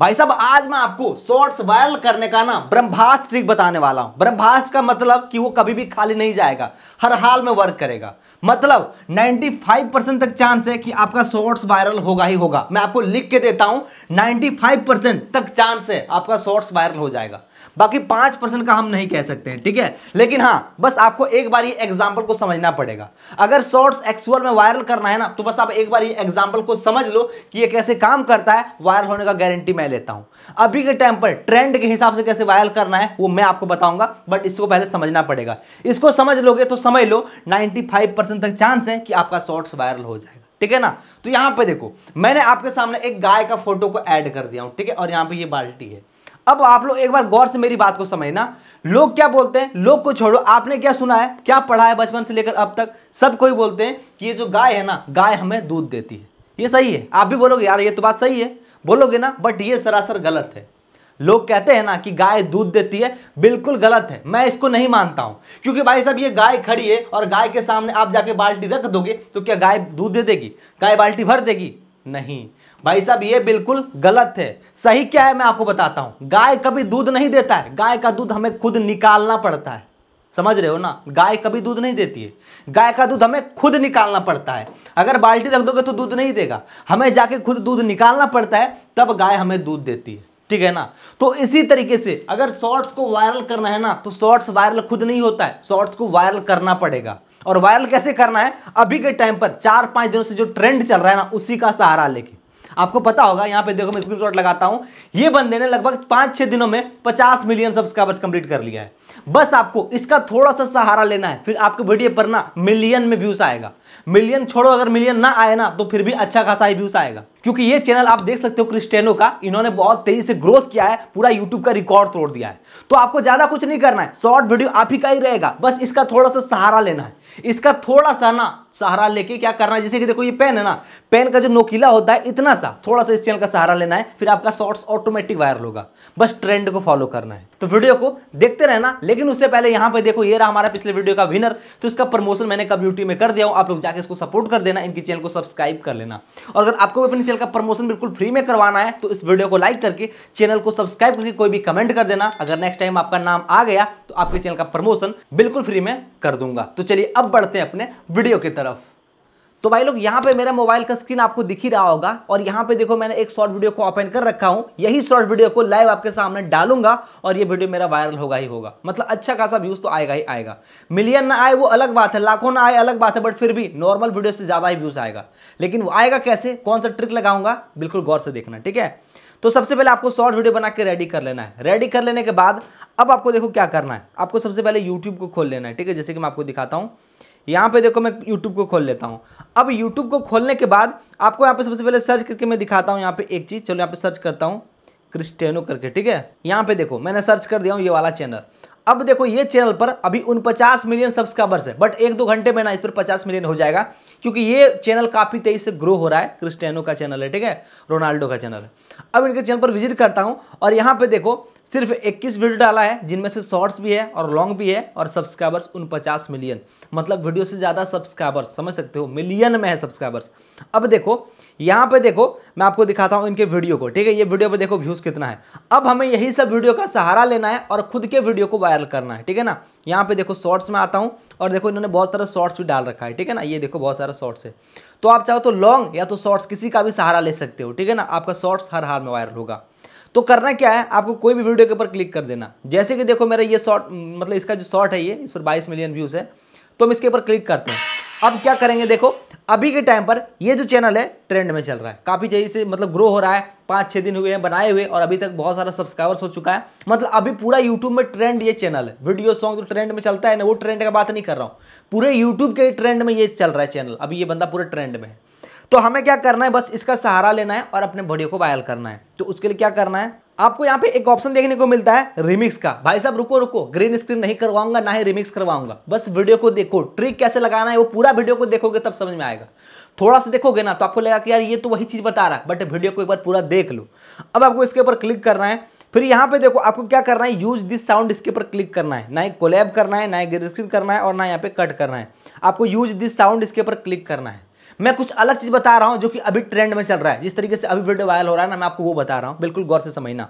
भाई साहब आज मैं आपको शॉर्ट्स वायरल करने का ना ब्रह्मास्त्र ट्रिक बताने वाला हूं ब्रह्मास्त्र का मतलब कि वो कभी भी खाली नहीं जाएगा हर हाल में वर्क करेगा मतलब 95 परसेंट तक चांस है कि आपका शॉर्ट्स वायरल होगा ही होगा मैं आपको लिख के देता हूं 95 परसेंट तक चांस है आपका शॉर्ट्स वायरल हो जाएगा बाकी पांच परसेंट का हम नहीं कह सकते हैं ठीक है लेकिन हाँ बस आपको एक बार ये एग्जाम्पल को समझना पड़ेगा अगर शॉर्ट्स एक्चुअल में वायरल करना है ना तो बस आप एक बार ये एग्जाम्पल को समझ लो कि ये कैसे काम करता है वायरल होने का गारंटी मैं लेता हूं अभी के टाइम पर ट्रेंड के हिसाब से कैसे वायरल करना है वो मैं आपको बताऊंगा बट इसको पहले समझना पड़ेगा इसको समझ लोगे तो समझ लो नाइनटी तक चांस है कि आपका शॉर्ट्स वायरल हो जाएगा ठीक है ना तो यहां पर देखो मैंने आपके सामने एक गाय का फोटो को एड कर दिया हूं ठीक है और यहां पर यह बाल्टी है अब आप लोग एक बार गौर से मेरी बात को समझना लोग क्या बोलते हैं लोग को छोड़ो आपने क्या सुना है क्या पढ़ा है बचपन से लेकर अब तक सब कोई बोलते हैं कि ये जो गाय है ना गाय हमें दूध देती है ये सही है आप भी बोलोगे यार ये तो बात सही है बोलोगे ना बट ये सरासर गलत है लोग कहते हैं ना कि गाय दूध देती है बिल्कुल गलत है मैं इसको नहीं मानता हूं क्योंकि भाई साहब ये गाय खड़ी है और गाय के सामने आप जाके बाल्टी रख दोगे तो क्या गाय दूध दे देगी गाय बाल्टी भर देगी नहीं भाई साहब ये बिल्कुल गलत है सही क्या है मैं आपको बताता हूँ गाय कभी दूध नहीं देता है गाय का दूध हमें खुद निकालना पड़ता है समझ रहे हो ना गाय कभी दूध नहीं देती है गाय का दूध हमें खुद निकालना पड़ता है अगर बाल्टी रख दोगे तो दूध नहीं देगा हमें जाके खुद दूध निकालना पड़ता है तब गाय हमें दूध देती है ठीक है ना तो इसी तरीके से अगर शॉर्ट्स को वायरल करना है ना तो शॉर्ट्स वायरल खुद नहीं होता है शॉर्ट्स को वायरल करना पड़ेगा और वायरल कैसे करना है अभी के टाइम पर चार पांच दिनों से जो ट्रेंड चल रहा है ना उसी का सहारा लेके आपको पता होगा यहाँ पे देखो मैं स्क्रीनशॉट लगाता हूँ ये बंदे ने लगभग पांच छह दिनों में पचास मिलियन सब्सक्राइबर्स कंप्लीट कर लिया है बस आपको इसका थोड़ा सा सहारा लेना है फिर आपके वीडियो पर ना मिलियन में व्यूज आएगा मिलियन छोड़ो अगर मिलियन ना आए ना तो फिर भी अच्छा खासा ही व्यूज आएगा क्योंकि ये चैनल आप देख सकते हो क्रिस्टेनो का इन्होंने बहुत तेजी से ग्रोथ किया है पूरा यूट्यूब का रिकॉर्ड तोड़ दिया है तो आपको ज्यादा कुछ नहीं करना है शॉर्ट वीडियो आप ही का ही रहेगा बस इसका थोड़ा सा सहारा लेना है इसका थोड़ा सा ना सहारा लेके क्या करना है जैसे कि देखो ये पेन है ना पेन का जो नोकीला होता है इतना सा थोड़ा सा इस चैनल का सहारा लेना है फिर आपका शॉर्ट्स ऑटोमेटिक वायरल होगा बस ट्रेंड को फॉलो करना है तो वीडियो को देखते रहना लेकिन उससे पहले यहां पर देखो ये रहा हमारा पिछले वीडियो का विनर तो इसका प्रमोशन मैंने कम्युनिटी में कर दिया हूं आप लोग जाके इसको सपोर्ट कर देना इनकी चैनल को सब्सक्राइब कर लेना और अगर आपको अपने ऑफिशियल का प्रमोशन बिल्कुल फ्री में करवाना है तो इस वीडियो को लाइक करके चैनल को सब्सक्राइब करके कोई भी कमेंट कर देना अगर नेक्स्ट टाइम आपका नाम आ गया तो आपके चैनल का प्रमोशन बिल्कुल फ्री में कर दूंगा तो चलिए अब बढ़ते हैं अपने वीडियो की तरफ तो भाई लोग यहाँ पे मेरा मोबाइल का स्क्रीन आपको दिख ही रहा होगा और यहाँ पे देखो मैंने एक शॉर्ट वीडियो को ओपन कर रखा हूँ यही शॉर्ट वीडियो को लाइव आपके सामने डालूंगा और ये वीडियो मेरा वायरल होगा ही होगा मतलब अच्छा खासा व्यूज तो आएगा ही आएगा मिलियन ना आए वो अलग बात है लाखों ना आए अलग बात है बट फिर भी नॉर्मल वीडियो से ज़्यादा ही व्यूज आएगा लेकिन वो आएगा कैसे कौन सा ट्रिक लगाऊंगा बिल्कुल गौर से देखना ठीक है तो सबसे पहले आपको शॉर्ट वीडियो बना के रेडी कर लेना है रेडी कर लेने के बाद अब आपको देखो क्या करना है आपको सबसे पहले यूट्यूब को खोल लेना है ठीक है जैसे कि मैं आपको दिखाता हूँ यहाँ पे देखो मैं यूट्यूब को खोल लेता हूँ अब यूट्यूब को खोलने के बाद आपको यहाँ पे सबसे पहले सर्च करके मैं दिखाता हूँ यहाँ पे एक चीज़ चलो यहाँ पे सर्च करता हूँ क्रिस्टेनो करके ठीक है यहाँ पे देखो मैंने सर्च कर दिया हूँ ये वाला चैनल अब देखो ये चैनल पर अभी उन पचास मिलियन सब्सक्राइबर्स है बट एक दो घंटे में ना इस पर पचास मिलियन हो जाएगा क्योंकि ये चैनल काफ़ी तेज़ी से ग्रो हो रहा है क्रिस्टेनो का चैनल है ठीक है रोनाल्डो का चैनल है अब इनके चैनल पर विजिट करता हूँ और यहाँ पे देखो सिर्फ 21 वीडियो डाला है जिनमें से शॉर्ट्स भी है और लॉन्ग भी है और सब्सक्राइबर्स उन पचास मिलियन मतलब वीडियो से ज़्यादा सब्सक्राइबर्स समझ सकते हो मिलियन में है सब्सक्राइबर्स अब देखो यहाँ पे देखो मैं आपको दिखाता हूँ इनके वीडियो को ठीक है ये वीडियो पे देखो व्यूज़ कितना है अब हमें यही सब वीडियो का सहारा लेना है और खुद के वीडियो को वायरल करना है ठीक है ना यहाँ पे देखो शॉर्ट्स में आता हूँ और देखो इन्होंने बहुत सारा शॉर्ट्स भी डाल रखा है ठीक है ना ये देखो बहुत सारा शॉर्ट्स है तो आप चाहो तो लॉन्ग या तो शॉर्ट्स किसी का भी सहारा ले सकते हो ठीक है ना आपका शॉर्ट्स हर हाल में वायरल होगा तो करना क्या है आपको कोई भी वीडियो के ऊपर क्लिक कर देना जैसे कि देखो मेरा ये शॉर्ट मतलब इसका जो शॉर्ट है ये इस पर बाईस मिलियन व्यूज़ है तो हम इसके ऊपर क्लिक करते हैं अब क्या करेंगे देखो अभी के टाइम पर ये जो चैनल है ट्रेंड में चल रहा है काफ़ी चाहिए से मतलब ग्रो हो रहा है पाँच छः दिन हुए हैं बनाए हुए और अभी तक बहुत सारा सब्सक्राइबर्स हो चुका है मतलब अभी पूरा यूट्यूब में ट्रेंड ये चैनल है वीडियो सॉन्ग जो ट्रेंड में चलता है ना वो ट्रेंड का बात नहीं कर रहा हूँ पूरे यूट्यूब के ट्रेंड में ये चल रहा है चैनल अभी ये बंदा पूरे ट्रेंड में है तो हमें क्या करना है बस इसका सहारा लेना है और अपने बॉडी को वायरल करना है तो उसके लिए क्या करना है आपको यहाँ पे एक ऑप्शन देखने को मिलता है रिमिक्स का भाई साहब रुको रुको ग्रीन स्क्रीन नहीं करवाऊंगा ना ही रिमिक्स करवाऊंगा बस वीडियो को देखो ट्रिक कैसे लगाना है वो पूरा वीडियो को देखोगे तब समझ में आएगा थोड़ा सा देखोगे ना तो आपको लगा कि यार ये तो वही चीज़ बता रहा है बट वीडियो को एक बार पूरा देख लो अब आपको इसके ऊपर क्लिक करना है फिर यहाँ पे देखो आपको क्या करना है यूज दिस साउंड इसके ऊपर क्लिक करना है ना ही कोलैब करना है ना ही ग्रीन स्क्रीन करना है और ना यहाँ पे कट करना है आपको यूज दिस साउंड इसके ऊपर क्लिक करना है मैं कुछ अलग चीज़ बता रहा हूँ जो कि अभी ट्रेंड में चल रहा है जिस तरीके से अभी वीडियो वायरल हो रहा है ना मैं आपको वो बता रहा हूँ बिल्कुल गौर से समझना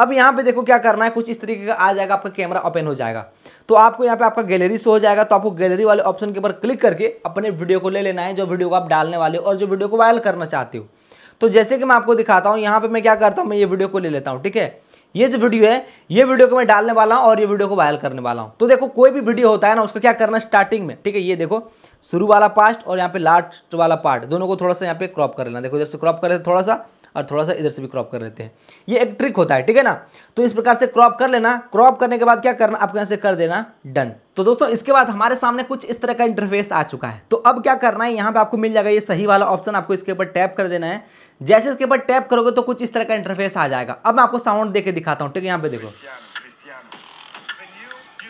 अब यहाँ पे देखो क्या करना है कुछ इस तरीके का आ जाएगा आपका कैमरा ओपन हो जाएगा तो आपको यहाँ पे आपका गैलरी शो हो जाएगा तो आपको गैलरी वाले ऑप्शन के ऊपर क्लिक करके अपने वीडियो को ले लेना है जो वीडियो को आप डालने वाले हो और जो वीडियो को वायरल करना चाहते हो तो जैसे कि मैं आपको दिखाता हूँ यहाँ पर मैं क्या करता हूँ मैं ये वीडियो को ले लेता हूँ ठीक है ये जो वीडियो है ये वीडियो को मैं डालने वाला हूँ और ये वीडियो को वायरल करने वाला हूँ तो देखो कोई भी वीडियो होता है ना उसको क्या करना स्टार्टिंग में ठीक है ये देखो शुरू वाला पास्ट और यहाँ पे लास्ट वाला पार्ट दोनों को थोड़ा सा यहाँ पे क्रॉप कर लेना देखो इधर से क्रॉप कर लेते थोड़ा सा और थोड़ा सा इधर से भी क्रॉप कर लेते हैं ये एक ट्रिक होता है ठीक है ना तो इस प्रकार से क्रॉप कर लेना क्रॉप करने के बाद क्या करना आपको यहाँ से कर देना डन तो दोस्तों इसके बाद हमारे सामने कुछ इस तरह का इंटरफेस आ चुका है तो अब क्या करना है यहाँ पे आपको मिल जाएगा ये सही वाला ऑप्शन आपको इसके ऊपर टैप कर देना है जैसे इसके ऊपर टैप करोगे तो कुछ इस तरह का इंटरफेस आ जाएगा अब मैं आपको साउंड देकर दिखाता हूँ ठीक है यहाँ पे देखो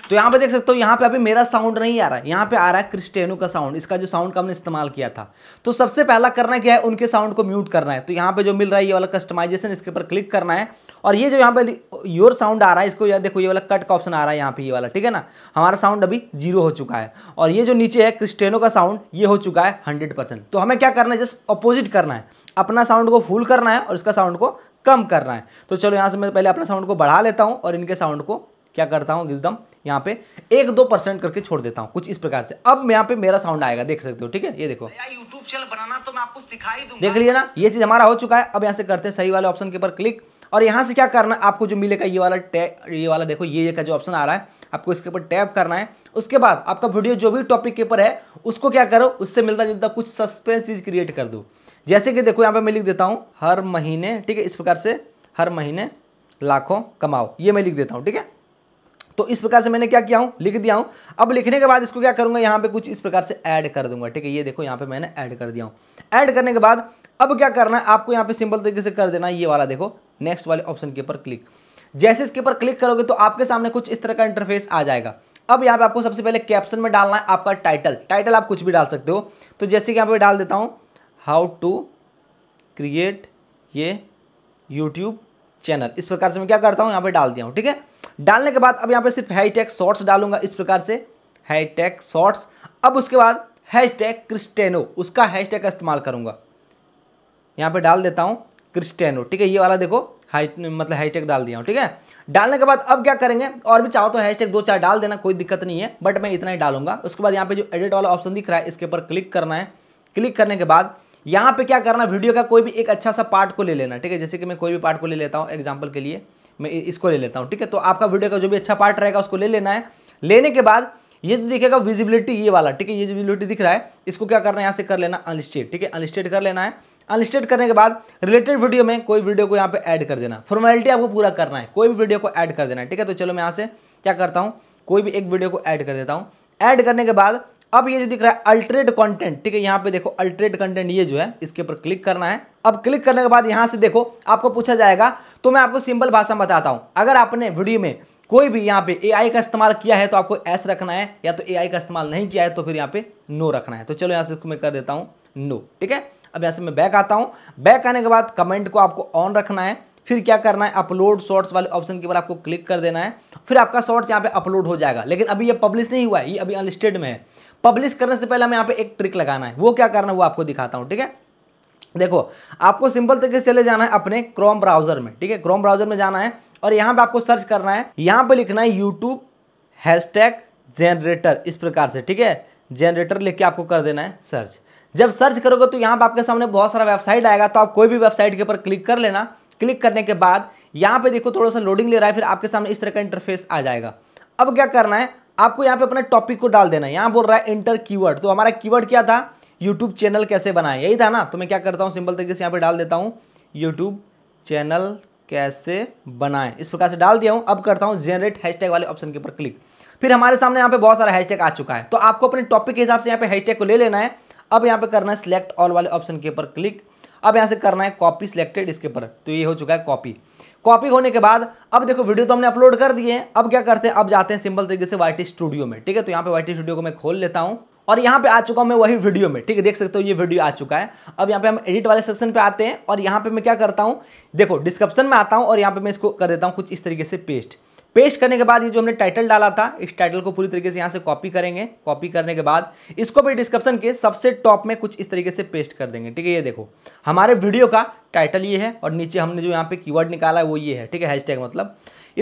तो यहाँ पे देख सकते हो यहाँ पे अभी मेरा साउंड नहीं आ रहा है यहाँ पे आ रहा है क्रिस्टेनो का साउंड इसका जो साउंड का हमने इस्तेमाल किया था तो सबसे पहला करना क्या है उनके साउंड को म्यूट करना है तो यहाँ पे जो मिल रहा है ये वाला कस्टमाइजेशन इसके ऊपर क्लिक करना है और ये जो यहाँ पे योर साउंड आ रहा है इसको यार देखो ये वाला कट का ऑप्शन आ रहा है यहाँ पे ये वाला ठीक है ना हमारा साउंड अभी जीरो हो चुका है और ये जो नीचे है क्रिस्टेनो का साउंड ये हो चुका है हंड्रेड परसेंट तो हमें क्या करना है जस्ट अपोजिट करना है अपना साउंड को फुल करना है और इसका साउंड को कम करना है तो चलो यहाँ से मैं पहले अपना साउंड को बढ़ा लेता हूँ और इनके साउंड को क्या करता हूँ एकदम यहाँ पे एक दो परसेंट करके छोड़ देता हूँ कुछ इस प्रकार से अब यहाँ पे मेरा साउंड आएगा देख सकते हो ठीक है ये देखो यूट्यूब चैनल बनाना तो मैं आपको सिखा ही दूंगा देख लिया ना ये चीज़ हमारा हो चुका है अब यहाँ से करते हैं सही वाले ऑप्शन के ऊपर क्लिक और यहाँ से क्या करना है आपको जो मिलेगा ये वाला टैप ये वाला देखो ये का जो ऑप्शन आ रहा है आपको इसके ऊपर टैप करना है उसके बाद आपका वीडियो जो भी टॉपिक के ऊपर है उसको क्या करो उससे मिलता जुलता कुछ सस्पेंस चीज़ क्रिएट कर दो जैसे कि देखो यहाँ पे मैं लिख देता हूँ हर महीने ठीक है इस प्रकार से हर महीने लाखों कमाओ ये मैं लिख देता हूँ ठीक है तो इस प्रकार से मैंने क्या किया हूं लिख दिया हूं अब लिखने के बाद इसको क्या करूंगा यहां पे कुछ इस प्रकार से ऐड कर दूंगा ठीक है ये देखो यहां पे मैंने ऐड कर दिया हूं ऐड करने के बाद अब क्या करना है आपको यहां पे सिंपल तरीके से कर देना ये वाला देखो नेक्स्ट वाले ऑप्शन के ऊपर क्लिक जैसे इसके ऊपर क्लिक करोगे तो आपके सामने कुछ इस तरह का इंटरफेस आ जाएगा अब यहां पर आपको सबसे पहले कैप्शन में डालना है आपका टाइटल टाइटल आप कुछ भी डाल सकते हो तो जैसे कि यहां पर डाल देता हूं हाउ टू क्रिएट ये यूट्यूब चैनल इस प्रकार से मैं क्या करता हूँ यहाँ पे डाल दिया हूँ ठीक है डालने के बाद अब यहाँ पे सिर्फ टैग शॉर्ट्स डालूंगा इस प्रकार से टैग शॉर्ट्स अब उसके बाद हैश टैग क्रिस्टेनो उसका टैग का इस्तेमाल करूंगा यहाँ पे डाल देता हूँ क्रिस्टेनो ठीक है ये वाला देखो हाई मतलब टैग डाल दिया हूँ ठीक है डालने के बाद अब क्या करेंगे और भी चाहो तो हैश टैग दो चार डाल देना कोई दिक्कत नहीं है बट मैं इतना ही डालूंगा उसके बाद यहाँ पे जो एडिट वाला ऑप्शन दिख रहा है इसके ऊपर क्लिक करना है क्लिक करने के बाद यहाँ पे क्या करना वीडियो का कोई भी एक अच्छा सा पार्ट को ले लेना ठीक है जैसे कि मैं कोई भी पार्ट को ले लेता हूँ एग्जाम्पल के लिए मैं इसको ले लेता हूँ ठीक है तो आपका वीडियो का जो भी अच्छा पार्ट रहेगा उसको ले लेना है लेने के बाद ये जो दिखेगा विजिबिलिटी ये वाला ठीक है ये जो विजिबिलिटी दिख रहा है इसको क्या करना है यहाँ से कर लेना अनलिस्टेड ठीक है अनलिस्टेड कर लेना है अनलिस्टेड करने के बाद रिलेटेड वीडियो में कोई वीडियो को यहाँ पे ऐड कर देना फॉर्मेलिटी आपको पूरा करना है कोई भी वीडियो को ऐड कर देना है ठीक है तो चलो मैं यहाँ से क्या करता हूँ कोई भी एक वीडियो को ऐड कर देता हूँ ऐड करने के बाद अब ये जो दिख रहा है अल्ट्रेट कंटेंट ठीक है यहाँ पे देखो अल्ट्रेट कंटेंट ये जो है इसके ऊपर क्लिक करना है अब क्लिक करने के बाद यहाँ से देखो आपको पूछा जाएगा तो मैं आपको सिंपल भाषा में बताता हूँ अगर आपने वीडियो में कोई भी यहाँ पे एआई का इस्तेमाल किया है तो आपको एस रखना है या तो एआई का इस्तेमाल नहीं किया है तो फिर यहाँ पे नो रखना है तो चलो यहाँ से मैं कर देता हूँ नो ठीक है अब यहाँ से मैं बैक आता हूँ बैक आने के बाद कमेंट को आपको ऑन रखना है फिर क्या करना है अपलोड शॉर्ट्स वाले ऑप्शन के ऊपर आपको क्लिक कर देना है फिर आपका शॉर्ट्स यहाँ पे अपलोड हो जाएगा लेकिन अभी ये पब्लिश नहीं हुआ है ये अभी अनलिस्टेड में है पब्लिश करने से पहले हमें यहाँ पे एक ट्रिक लगाना है वो क्या करना है वो आपको दिखाता हूँ ठीक है देखो आपको सिंपल तरीके से चले जाना है अपने क्रोम ब्राउजर में ठीक है क्रोम ब्राउजर में जाना है और यहाँ पे आपको सर्च करना है यहाँ पे लिखना है यूट्यूब हैशटैग जनरेटर इस प्रकार से ठीक है जनरेटर लिख के आपको कर देना है सर्च जब सर्च करोगे तो यहाँ पर आपके सामने बहुत सारा वेबसाइट आएगा तो आप कोई भी वेबसाइट के ऊपर क्लिक कर लेना क्लिक करने के बाद यहाँ पे देखो थोड़ा सा लोडिंग ले रहा है फिर आपके सामने इस तरह का इंटरफेस आ जाएगा अब क्या करना है आपको यहाँ पे अपने टॉपिक को डाल देना है यहाँ बोल रहा है इंटर कीवर्ड तो हमारा कीवर्ड क्या था यूट्यूब चैनल कैसे बनाए यही था ना तो मैं क्या करता हूँ सिंपल तरीके से यहाँ पे डाल देता हूँ यूट्यूब चैनल कैसे बनाएं इस प्रकार से डाल दिया हूँ अब करता हूँ जेनरेट हैशटैग वाले ऑप्शन के ऊपर क्लिक फिर हमारे सामने यहाँ पे बहुत सारा हैशटैग आ चुका है तो आपको अपने टॉपिक के हिसाब से यहाँ पे हैशटैग को ले लेना है अब यहाँ पे करना है सिलेक्ट ऑल वाले ऑप्शन के ऊपर क्लिक अब यहाँ से करना है कॉपी सिलेक्टेड इसके पर तो ये हो चुका है कॉपी कॉपी होने के बाद अब देखो वीडियो तो हमने अपलोड कर दिए हैं अब क्या करते हैं अब जाते हैं सिंपल तरीके से वाई स्टूडियो में ठीक है तो यहाँ पे वाई स्टूडियो को मैं खोल लेता हूँ और यहाँ पे आ चुका हूँ मैं वही वीडियो में ठीक है देख सकते हो ये वीडियो आ चुका है अब यहाँ पे हम एडिट वाले सेक्शन पे आते हैं और यहाँ पे मैं क्या करता हूँ देखो डिस्क्रिप्शन में आता हूँ और यहाँ पे मैं इसको कर देता हूँ कुछ इस तरीके से पेस्ट पेस्ट करने के बाद ये जो हमने टाइटल डाला था इस टाइटल को पूरी तरीके से यहाँ से कॉपी करेंगे कॉपी करने के बाद इसको भी डिस्क्रिप्शन के सबसे टॉप में कुछ इस तरीके से पेस्ट कर देंगे ठीक है ये देखो हमारे वीडियो का टाइटल ये है और नीचे हमने जो यहाँ पे कीवर्ड निकाला है वो ये है ठीक है हैशटैग मतलब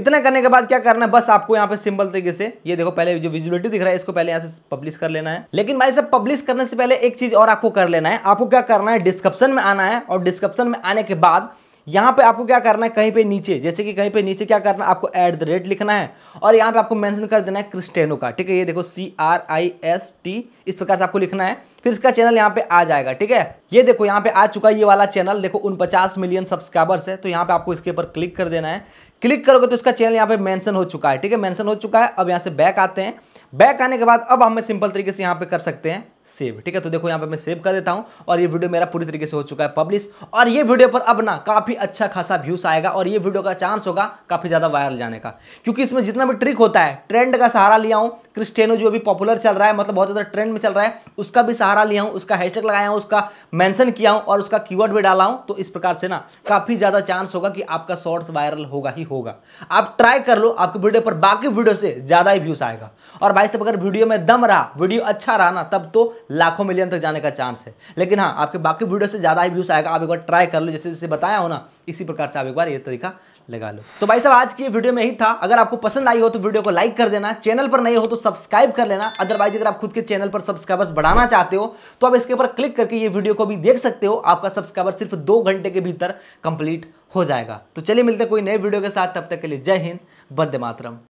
इतना करने के बाद क्या करना है बस आपको यहाँ पे सिंपल तरीके से ये देखो पहले जो विजिबिलिटी दिख रहा है इसको पहले यहाँ से पब्लिश कर लेना है लेकिन भाई साहब पब्लिश करने से पहले एक चीज़ और आपको कर लेना है आपको क्या करना है डिस्क्रिप्शन में आना है और डिस्क्रिप्शन में आने के बाद यहाँ पे आपको क्या करना है कहीं पे नीचे जैसे कि कहीं पे नीचे क्या करना है आपको एट द रेट लिखना है और यहाँ पे आपको मेंशन कर देना है क्रिस्टेनो का ठीक है ये देखो C R I S T इस प्रकार से आपको लिखना है फिर इसका चैनल यहाँ पे आ जाएगा ठीक है ये देखो यहाँ पे आ चुका है ये वाला चैनल देखो उन पचास मिलियन सब्सक्राइबर्स है तो यहाँ पे आपको इसके ऊपर क्लिक कर देना है क्लिक करोगे तो इसका चैनल यहाँ पे मेंशन हो चुका है ठीक है मेंशन हो चुका है अब यहाँ से बैक आते हैं बैक आने के बाद अब हमें सिंपल तरीके से यहाँ पे कर सकते हैं सेव ठीक है तो देखो यहाँ पे मैं सेव कर देता हूँ और ये वीडियो मेरा पूरी तरीके से हो चुका है पब्लिश और ये वीडियो पर अब ना काफ़ी अच्छा खासा व्यूस आएगा और ये वीडियो का चांस होगा काफ़ी ज़्यादा वायरल जाने का क्योंकि इसमें जितना भी ट्रिक होता है ट्रेंड का सहारा लिया हूँ क्रिस्टेनो जो अभी पॉपुलर चल रहा है मतलब बहुत ज़्यादा ट्रेंड में चल रहा है उसका भी सहारा लिया हूं उसका हैशटैग लगाया हूं उसका मेंशन किया हूं और उसका कीवर्ड भी डाला हूं तो इस प्रकार से ना काफ़ी ज़्यादा चांस होगा कि आपका शॉर्ट्स वायरल होगा ही होगा आप ट्राई कर लो आपके वीडियो पर बाकी वीडियो से ज़्यादा ही व्यूज़ आएगा और भाई सब अगर वीडियो में दम रहा वीडियो अच्छा रहा ना तब तो लाखों मिलियन तक जाने का चांस है लेकिन हाँ आपके बाकी वीडियो से ज़्यादा ही व्यूज़ आएगा आप एक बार ट्राई कर लो जैसे जैसे बताया हो ना इसी प्रकार से आप एक बार ये तरीका लगा लो तो भाई साहब आज की वीडियो में ही था अगर आपको पसंद आई हो तो वीडियो को लाइक कर देना चैनल पर नहीं हो तो सब्सक्राइब कर लेना अदरवाइज अगर आप खुद के चैनल पर सब्सक्राइबर्स बढ़ाना चाहते हो तो आप इसके ऊपर क्लिक करके ये वीडियो को भी देख सकते हो आपका सब्सक्राइबर सिर्फ दो घंटे के भीतर कंप्लीट हो जाएगा तो चलिए मिलते हैं कोई नए वीडियो के साथ तब तक के लिए जय हिंद बंदे मातरम